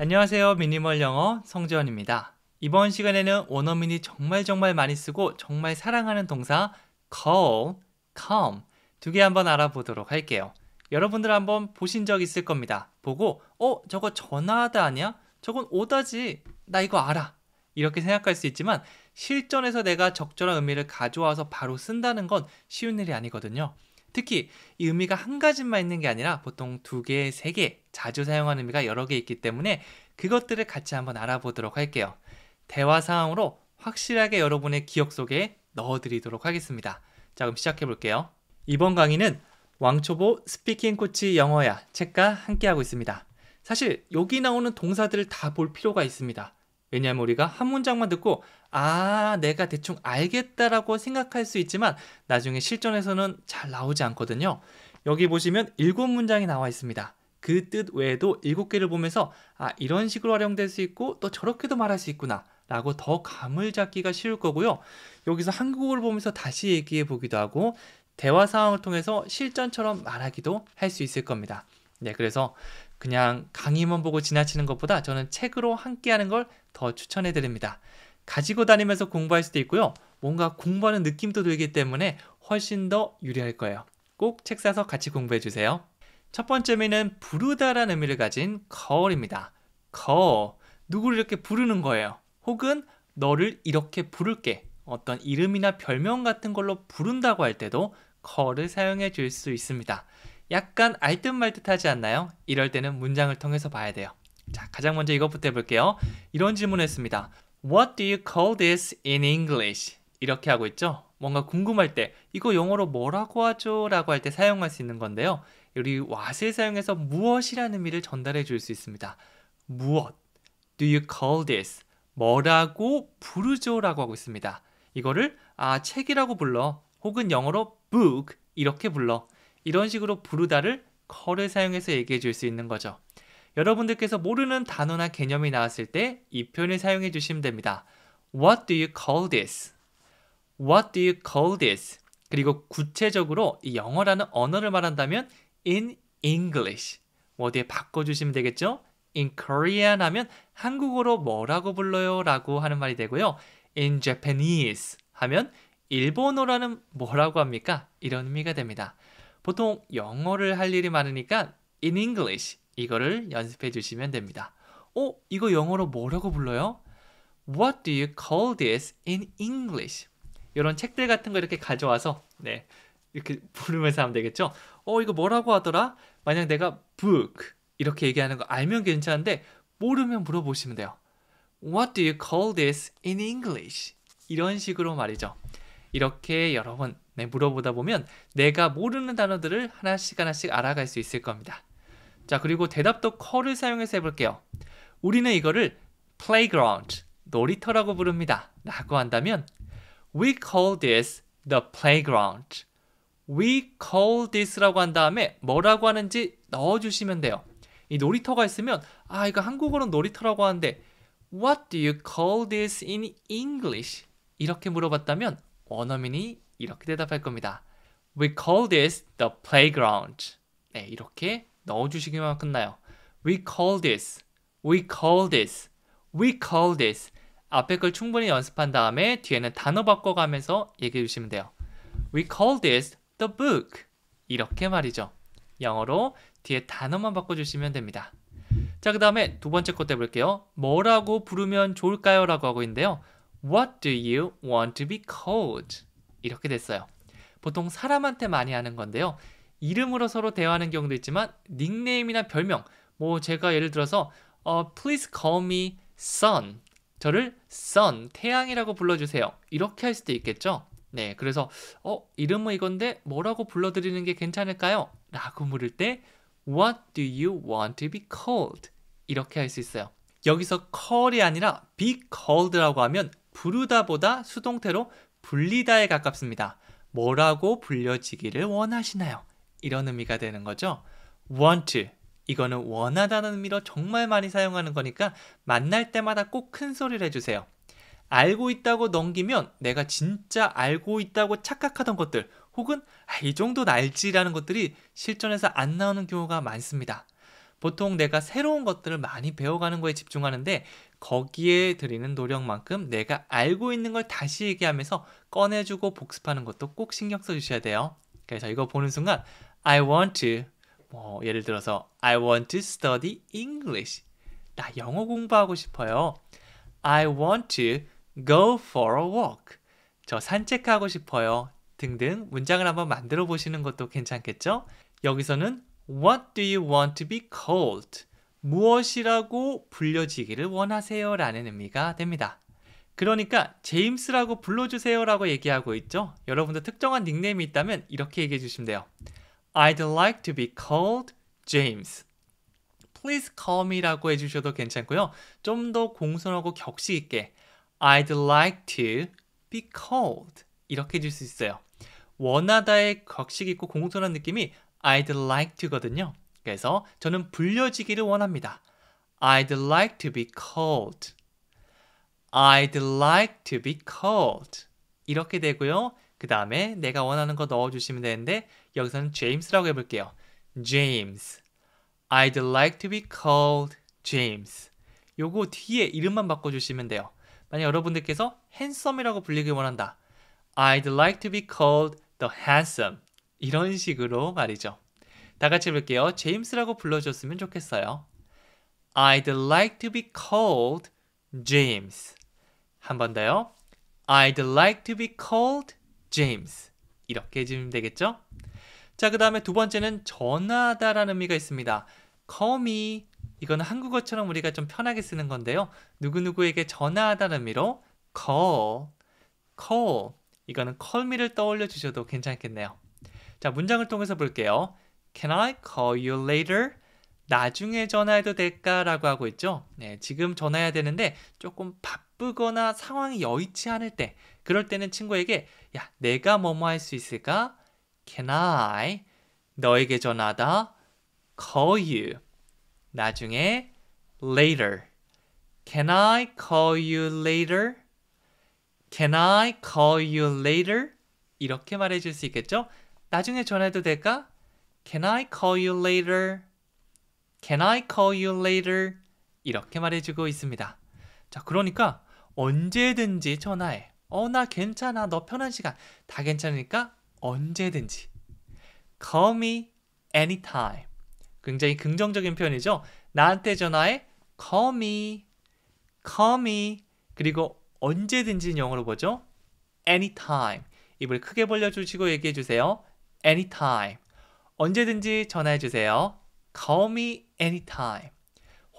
안녕하세요. 미니멀 영어 성지원입니다. 이번 시간에는 원어민이 정말 정말 많이 쓰고 정말 사랑하는 동사 call, come 두 개 한번 알아보도록 할게요. 여러분들 한번 보신 적 있을 겁니다. 보고 어? 저거 전화하다 아니야? 저건 오다지. 나 이거 알아. 이렇게 생각할 수 있지만 실전에서 내가 적절한 의미를 가져와서 바로 쓴다는 건 쉬운 일이 아니거든요. 특히 이 의미가 한 가지만 있는 게 아니라 보통 두 개, 세 개, 자주 사용하는 의미가 여러 개 있기 때문에 그것들을 같이 한번 알아보도록 할게요. 대화 상황으로 확실하게 여러분의 기억 속에 넣어드리도록 하겠습니다. 자, 그럼 시작해 볼게요. 이번 강의는 왕초보 스피킹 코치 영어야 책과 함께하고 있습니다. 사실 여기 나오는 동사들을 다 볼 필요가 있습니다. 왜냐하면 우리가 한 문장만 듣고 아, 내가 대충 알겠다라고 생각할 수 있지만 나중에 실전에서는 잘 나오지 않거든요. 여기 보시면 일곱 문장이 나와 있습니다. 그 뜻 외에도 일곱 개를 보면서 아, 이런 식으로 활용될 수 있고 또 저렇게도 말할 수 있구나. 라고 더 감을 잡기가 쉬울 거고요. 여기서 한국어를 보면서 다시 얘기해 보기도 하고 대화 상황을 통해서 실전처럼 말하기도 할 수 있을 겁니다. 네, 그래서 그냥 강의만 보고 지나치는 것보다 저는 책으로 함께 하는 걸 더 추천해 드립니다. 가지고 다니면서 공부할 수도 있고요. 뭔가 공부하는 느낌도 들기 때문에 훨씬 더 유리할 거예요. 꼭 책 사서 같이 공부해 주세요. 첫 번째 의미는 부르다라는 의미를 가진 call입니다. call. 누구를 이렇게 부르는 거예요. 혹은 너를 이렇게 부를게. 어떤 이름이나 별명 같은 걸로 부른다고 할 때도 call을 사용해 줄 수 있습니다. 약간 알듯 말듯 하지 않나요? 이럴 때는 문장을 통해서 봐야 돼요. 자, 가장 먼저 이것부터 해볼게요. 이런 질문을 했습니다. What do you call this in English? 이렇게 하고 있죠. 뭔가 궁금할 때 이거 영어로 뭐라고 하죠? 라고 할 때 사용할 수 있는 건데요. 우리 what을 사용해서 무엇이라는 의미를 전달해 줄 수 있습니다. 무엇? Do you call this? 뭐라고 부르죠? 라고 하고 있습니다. 이거를 아 책이라고 불러 혹은 영어로 book 이렇게 불러 이런 식으로 부르다를 call을 사용해서 얘기해 줄 수 있는 거죠. 여러분들께서 모르는 단어나 개념이 나왔을 때 이 표현을 사용해 주시면 됩니다. What do you call this? What do you call this? 그리고 구체적으로 이 영어라는 언어를 말한다면 in English 어디에 바꿔주시면 되겠죠? In Korean 하면 한국어로 뭐라고 불러요? 라고 하는 말이 되고요. In Japanese 하면 일본어라는 뭐라고 합니까? 이런 의미가 됩니다. 보통 영어를 할 일이 많으니까 in English 이거를 연습해 주시면 됩니다. 어? 이거 영어로 뭐라고 불러요? What do you call this in English? 이런 책들 같은 거 이렇게 가져와서 네 이렇게 부르면서 하면 되겠죠? 어 이거 뭐라고 하더라? 만약 내가 book 이렇게 얘기하는 거 알면 괜찮은데 모르면 물어보시면 돼요. What do you call this in English? 이런 식으로 말이죠. 이렇게 여러 번 네, 물어보다 보면 내가 모르는 단어들을 하나씩 하나씩 알아갈 수 있을 겁니다. 자, 그리고 대답도 커을 사용해서 해볼게요. 우리는 이거를 playground, 놀이터라고 부릅니다. 라고 한다면 We call this the playground. We call this라고 한 다음에 뭐라고 하는지 넣어주시면 돼요. 이 놀이터가 있으면 아 이거 한국어로는 놀이터라고 하는데 What do you call this in English? 이렇게 물어봤다면 원어민이 이렇게 대답할 겁니다. We call this the playground. 네, 이렇게 넣어주시기만 끝나요. We call this. We call this. We call this. 앞에 걸 충분히 연습한 다음에 뒤에는 단어 바꿔가면서 얘기해 주시면 돼요. We call this the book. 이렇게 말이죠. 영어로 뒤에 단어만 바꿔주시면 됩니다. 자, 그 다음에 두 번째 것 해볼게요. 뭐라고 부르면 좋을까요? 라고 하고 있는데요. What do you want to be called? 이렇게 됐어요. 보통 사람한테 많이 하는 건데요. 이름으로 서로 대화하는 경우도 있지만 닉네임이나 별명 뭐 제가 예를 들어서 어, please call me sun 저를 sun 태양이라고 불러주세요 이렇게 할 수도 있겠죠 네 그래서 어 이름은 이건데 뭐라고 불러드리는 게 괜찮을까요 라고 물을 때 what do you want to be called 이렇게 할 수 있어요 여기서 call이 아니라 be called라고 하면 부르다보다 수동태로 불리다에 가깝습니다 뭐라고 불려지기를 원하시나요? 이런 의미가 되는 거죠. want 이거는 원하다는 의미로 정말 많이 사용하는 거니까 만날 때마다 꼭 큰 소리를 해주세요. 알고 있다고 넘기면 내가 진짜 알고 있다고 착각하던 것들 혹은 아, 이 정도는 알지라는 것들이 실전에서 안 나오는 경우가 많습니다. 보통 내가 새로운 것들을 많이 배워가는 거에 집중하는데 거기에 들이는 노력만큼 내가 알고 있는 걸 다시 얘기하면서 꺼내주고 복습하는 것도 꼭 신경 써주셔야 돼요. 그래서 이거 보는 순간 I want to 뭐 예를 들어서 I want to study English. 나 영어 공부하고 싶어요. I want to go for a walk. 저 산책하고 싶어요. 등등 문장을 한번 만들어 보시는 것도 괜찮겠죠? 여기서는 What do you want to be called? 무엇이라고 불려지기를 원하세요? 라는 의미가 됩니다. 그러니까 제임스라고 불러주세요 라고 얘기하고 있죠. 여러분도 특정한 닉네임이 있다면 이렇게 얘기해 주시면 돼요. I'd like to be called James. Please call me라고 해주셔도 괜찮고요. 좀 더 공손하고 격식 있게 I'd like to be called 이렇게 해줄 수 있어요. 원하다의 격식 있고 공손한 느낌이 I'd like to거든요. 그래서 저는 불려지기를 원합니다. I'd like to be called. I'd like to be called. 이렇게 되고요. 그 다음에 내가 원하는 거 넣어주시면 되는데 여기서는 James라고 해볼게요. James. I'd like to be called James. 요거 뒤에 이름만 바꿔주시면 돼요. 만약 여러분들께서 handsome이라고 불리길 원한다. I'd like to be called the handsome. 이런 식으로 말이죠. 다 같이 해 볼게요. 제임스라고 불러줬으면 좋겠어요. I'd like to be called James. 한 번 더요. I'd like to be called James. 이렇게 해주면 되겠죠? 자, 그 다음에 두 번째는 전하다라는 의미가 있습니다. call 이건 한국어처럼 우리가 좀 편하게 쓰는 건데요. 누구누구에게 전화하다는 의미로 call, call 이거는 call me를 떠올려 주셔도 괜찮겠네요. 자, 문장을 통해서 볼게요. Can I call you later? 나중에 전화해도 될까? 라고 하고 있죠. 네, 지금 전화해야 되는데 조금 바쁘거나 상황이 여의치 않을 때 그럴 때는 친구에게 야, 내가 뭐뭐 할 수 있을까? Can I? 너에게 전하다. Call you. 나중에 later. Can I call you later? Can I call you later? 이렇게 말해줄 수 있겠죠? 나중에 전해도 될까? Can I call you later? Can I call you later? 이렇게 말해주고 있습니다. 자, 그러니까 언제든지 전화해. 어, 나 괜찮아. 너 편한 시간. 다 괜찮으니까 언제든지. Call me anytime. 굉장히 긍정적인 표현이죠. 나한테 전화해. Call me. Call me. 그리고 언제든지 영어로 보죠 Anytime. 입을 크게 벌려주시고 얘기해 주세요. Anytime. 언제든지 전화해 주세요. Call me anytime.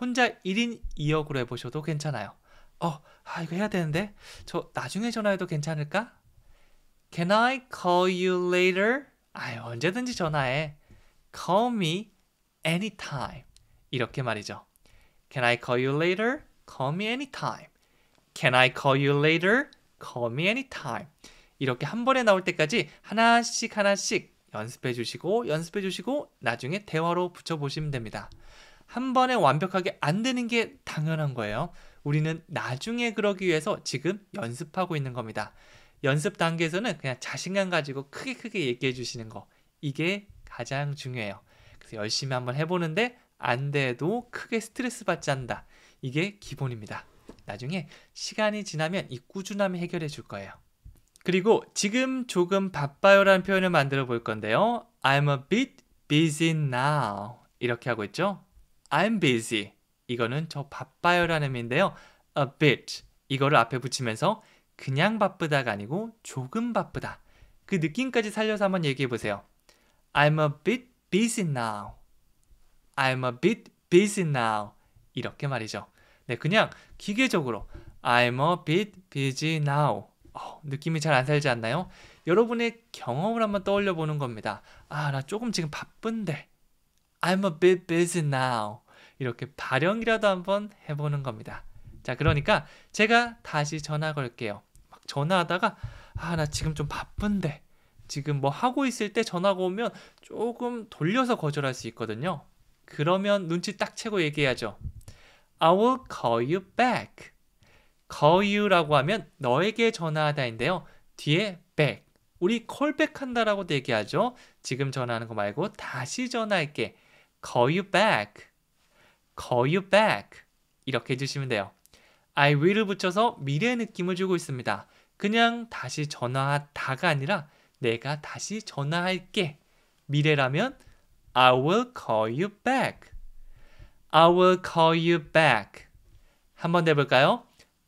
혼자 1인 2역으로 해보셔도 괜찮아요. 어, 아, 이거 해야 되는데? 저 나중에 전화해도 괜찮을까? Can I call you later? 아유, 언제든지 전화해. Call me anytime. 이렇게 말이죠. Can I call you later? Call me anytime. Can I call you later? Call me anytime. 이렇게 한 번에 나올 때까지 하나씩 하나씩 연습해 주시고 연습해 주시고 나중에 대화로 붙여 보시면 됩니다. 한 번에 완벽하게 안 되는 게 당연한 거예요. 우리는 나중에 그러기 위해서 지금 연습하고 있는 겁니다. 연습 단계에서는 그냥 자신감 가지고 크게 크게 얘기해 주시는 거 이게 가장 중요해요. 그래서 열심히 한번 해보는데 안 돼도 크게 스트레스 받지 않는다. 이게 기본입니다. 나중에 시간이 지나면 이 꾸준함이 해결해 줄 거예요. 그리고 지금 조금 바빠요라는 표현을 만들어 볼 건데요. I'm a bit busy now. 이렇게 하고 있죠. I'm busy. 이거는 저 바빠요라는 의미인데요. a bit. 이거를 앞에 붙이면서 그냥 바쁘다가 아니고 조금 바쁘다. 그 느낌까지 살려서 한번 얘기해 보세요. I'm a bit busy now. I'm a bit busy now. 이렇게 말이죠. 네, 그냥 기계적으로 I'm a bit busy now. 어, 느낌이 잘 안 살지 않나요? 여러분의 경험을 한번 떠올려 보는 겁니다. 아, 나 조금 지금 바쁜데. I'm a bit busy now. 이렇게 발령이라도 한번 해보는 겁니다. 자, 그러니까 제가 다시 전화 걸게요. 전화하다가 아 나 지금 좀 바쁜데 지금 뭐 하고 있을 때 전화가 오면 조금 돌려서 거절할 수 있거든요. 그러면 눈치 딱 채고 얘기하죠 I will call you back. call you라고 하면 너에게 전화하다인데요. 뒤에 back. 우리 callback 한다라고 도 얘기하죠. 지금 전화하는 거 말고 다시 전화할게. call you back. call you back. 이렇게 해주시면 돼요. I will을 붙여서 미래 의 느낌을 주고 있습니다. 그냥 다시 전화하다가 아니라 내가 다시 전화할게. 미래라면 I will call you back. I will call you back. 한번 해볼까요?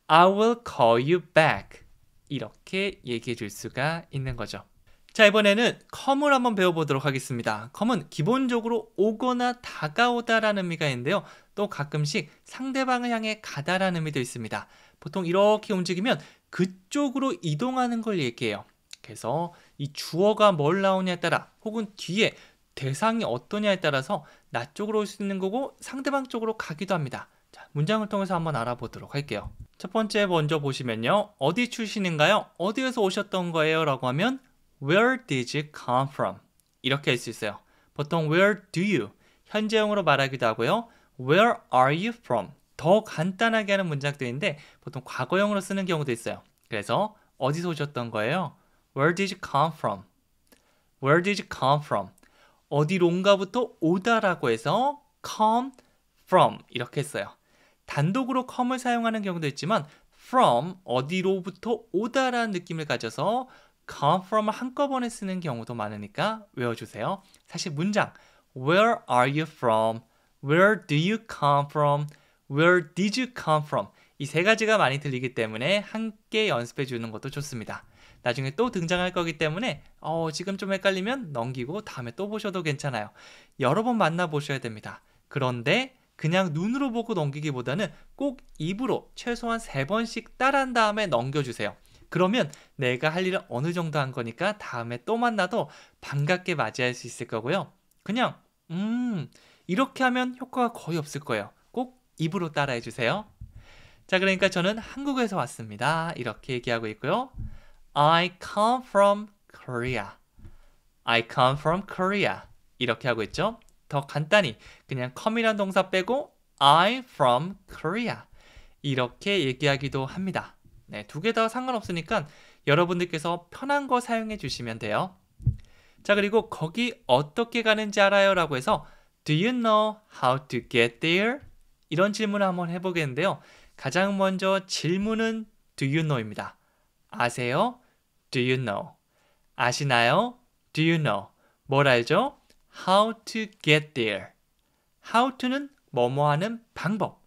I will call you back. 이렇게 얘기해 줄 수가 있는 거죠. 자, 이번에는 컴을 한번 배워보도록 하겠습니다. 컴은 기본적으로 오거나 다가오다라는 의미가 있는데요. 또 가끔씩 상대방을 향해 가다라는 의미도 있습니다. 보통 이렇게 움직이면 그쪽으로 이동하는 걸 얘기해요. 그래서 이 주어가 뭘 나오냐에 따라 혹은 뒤에 대상이 어떠냐에 따라서 나 쪽으로 올 수 있는 거고 상대방 쪽으로 가기도 합니다. 자, 문장을 통해서 한번 알아보도록 할게요. 첫 번째 먼저 보시면요. 어디 출신인가요? 어디에서 오셨던 거예요? 라고 하면 Where did you come from? 이렇게 할 수 있어요. 보통 Where do you? 현재형으로 말하기도 하고요. Where are you from? 더 간단하게 하는 문장도있는데 보통 과거형으로 쓰는 경우도 있어요. 그래서 어디서 오셨던 거예요? Where did you come from? Where did you come from? 어디론가부터 오다라고 해서 come from 이렇게 했어요. 단독으로 come을 사용하는 경우도 있지만 from 어디로부터 오다라는 느낌을 가져서 come from 을 한꺼번에 쓰는 경우도 많으니까 외워주세요. 사실 문장 where are you from? where do you come from? where did you come from? 이 세 가지가 많이 들리기 때문에 함께 연습해 주는 것도 좋습니다. 나중에 또 등장할 거기 때문에 어, 지금 좀 헷갈리면 넘기고 다음에 또 보셔도 괜찮아요. 여러 번 만나보셔야 됩니다. 그런데 그냥 눈으로 보고 넘기기보다는 꼭 입으로 최소한 세번씩 따라한 다음에 넘겨주세요. 그러면 내가 할 일을 어느 정도 한 거니까 다음에 또 만나도 반갑게 맞이할 수 있을 거고요. 그냥 음 이렇게 하면 효과가 거의 없을 거예요. 입으로 따라해 주세요. 자, 그러니까 저는 한국에서 왔습니다. 이렇게 얘기하고 있고요. I come from Korea. I come from Korea. 이렇게 하고 있죠. 더 간단히 그냥 come이란 동사 빼고 I from Korea. 이렇게 얘기하기도 합니다. 네, 두 개 다 상관없으니까 여러분들께서 편한 거 사용해 주시면 돼요. 자, 그리고 거기 어떻게 가는지 알아요? 라고 해서 Do you know how to get there? 이런 질문을 한번 해보겠는데요. 가장 먼저 질문은 Do you know입니다. 아세요? Do you know? 아시나요? Do you know? 뭘 알죠? How to get there. How to는 뭐뭐하는 방법.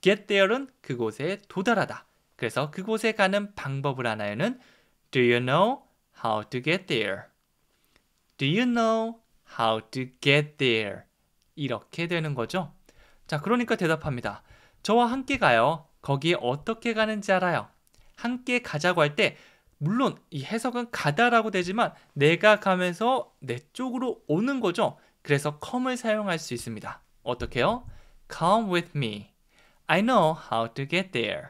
Get there는 그곳에 도달하다. 그래서 그곳에 가는 방법을 하나에는 Do you know how to get there? Do you know how to get there? 이렇게 되는 거죠. 자, 그러니까 대답합니다. 저와 함께 가요. 거기에 어떻게 가는지 알아요. 함께 가자고 할 때 물론 이 해석은 가다라고 되지만 내가 가면서 내 쪽으로 오는 거죠. 그래서 come을 사용할 수 있습니다. 어떻게요? Come with me. I know how to get there.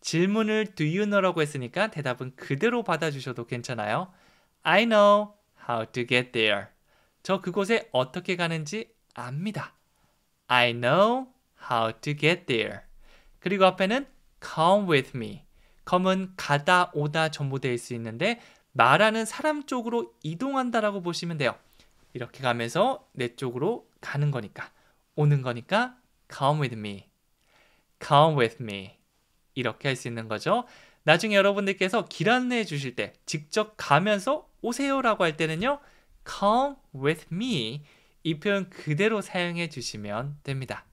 질문을 do you know라고 했으니까 대답은 그대로 받아주셔도 괜찮아요. I know how to get there. 저 그곳에 어떻게 가는지 압니다. I know how to get there. 그리고 앞에는 come with me. come은 가다, 오다 전부될 수 있는데 말하는 사람 쪽으로 이동한다라고 보시면 돼요. 이렇게 가면서 내 쪽으로 가는 거니까, 오는 거니까 come with me. come with me. 이렇게 할 수 있는 거죠. 나중에 여러분들께서 길 안내해 주실 때 직접 가면서 오세요라고 할 때는요. come with me 이 표현 그대로 사용해 주시면 됩니다.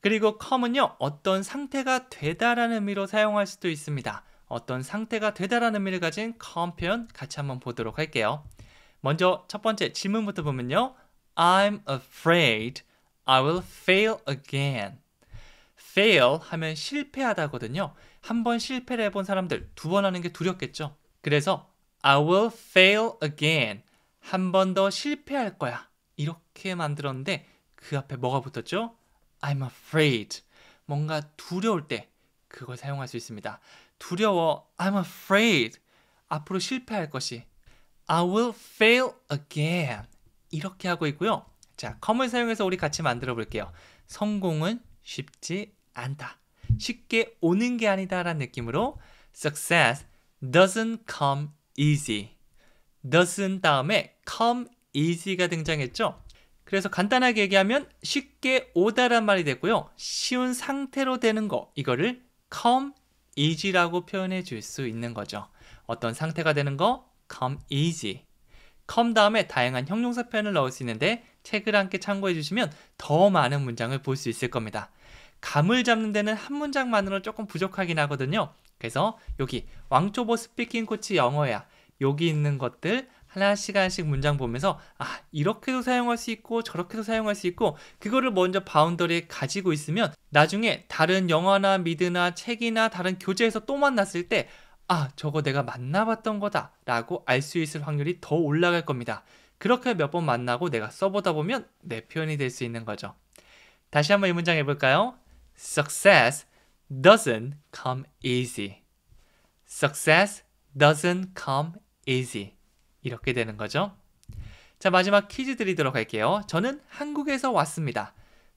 그리고 come은요, 어떤 상태가 되다라는 의미로 사용할 수도 있습니다. 어떤 상태가 되다라는 의미를 가진 come 표현 같이 한번 보도록 할게요. 먼저 첫 번째 질문부터 보면요. I'm afraid I will fail again. fail 하면 실패하다거든요. 한번 실패를 해본 사람들 두 번 하는 게 두렵겠죠. 그래서 I will fail again. 한 번 더 실패할 거야. 이렇게 만들었는데 그 앞에 뭐가 붙었죠? I'm afraid. 뭔가 두려울 때 그걸 사용할 수 있습니다. 두려워. I'm afraid. 앞으로 실패할 것이. I will fail again. 이렇게 하고 있고요. 자, come을 사용해서 우리 같이 만들어 볼게요. 성공은 쉽지 않다. 쉽게 오는 게 아니다라는 느낌으로 success doesn't come easy. doesn't 다음에 come easy가 등장했죠. 그래서 간단하게 얘기하면 쉽게 오다란 말이 되고요. 쉬운 상태로 되는 거 이거를 come easy라고 표현해 줄 수 있는 거죠. 어떤 상태가 되는 거 come easy. come 다음에 다양한 형용사 표현을 넣을 수 있는데 책을 함께 참고해 주시면 더 많은 문장을 볼 수 있을 겁니다. 감을 잡는 데는 한 문장만으로 조금 부족하긴 하거든요. 그래서 여기 왕초보 스피킹 코치 영어야 여기 있는 것들 하나씩 하나씩 문장 보면서 아 이렇게도 사용할 수 있고 저렇게도 사용할 수 있고 그거를 먼저 바운더리에 가지고 있으면 나중에 다른 영화나 미드나 책이나 다른 교재에서 또 만났을 때 아, 저거 내가 만나봤던 거다 라고 알 수 있을 확률이 더 올라갈 겁니다. 그렇게 몇 번 만나고 내가 써보다 보면 내 표현이 될 수 있는 거죠. 다시 한번 이 문장 해볼까요? Success doesn't come easy. Success doesn't come easy. 이렇게 되는 거죠. 자, 마지막 퀴즈 드리도록 할게요. 저는 한국에서 왔습니다.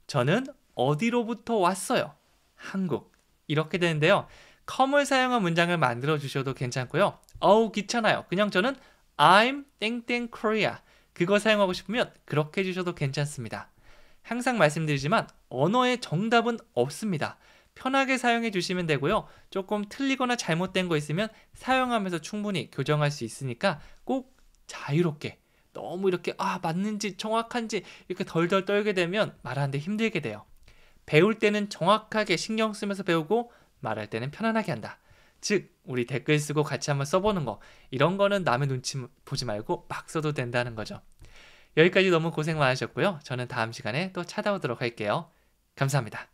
저는 어디로부터 왔어요? 한국. 이렇게 되는데요. 컴을 사용한 문장을 만들어 주셔도 괜찮고요. 어우, 귀찮아요. 그냥 저는 I'm 땡땡 Korea. 그거 사용하고 싶으면 그렇게 해주셔도 괜찮습니다. 항상 말씀드리지만 언어의 정답은 없습니다. 편하게 사용해 주시면 되고요. 조금 틀리거나 잘못된 거 있으면 사용하면서 충분히 교정할 수 있으니까 꼭 자유롭게 너무 이렇게 아 맞는지 정확한지 이렇게 덜덜 떨게 되면 말하는데 힘들게 돼요. 배울 때는 정확하게 신경 쓰면서 배우고 말할 때는 편안하게 한다. 즉 우리 댓글 쓰고 같이 한번 써보는 거 이런 거는 남의 눈치 보지 말고 막 써도 된다는 거죠. 여기까지 너무 고생 많으셨고요. 저는 다음 시간에 또 찾아오도록 할게요. 감사합니다.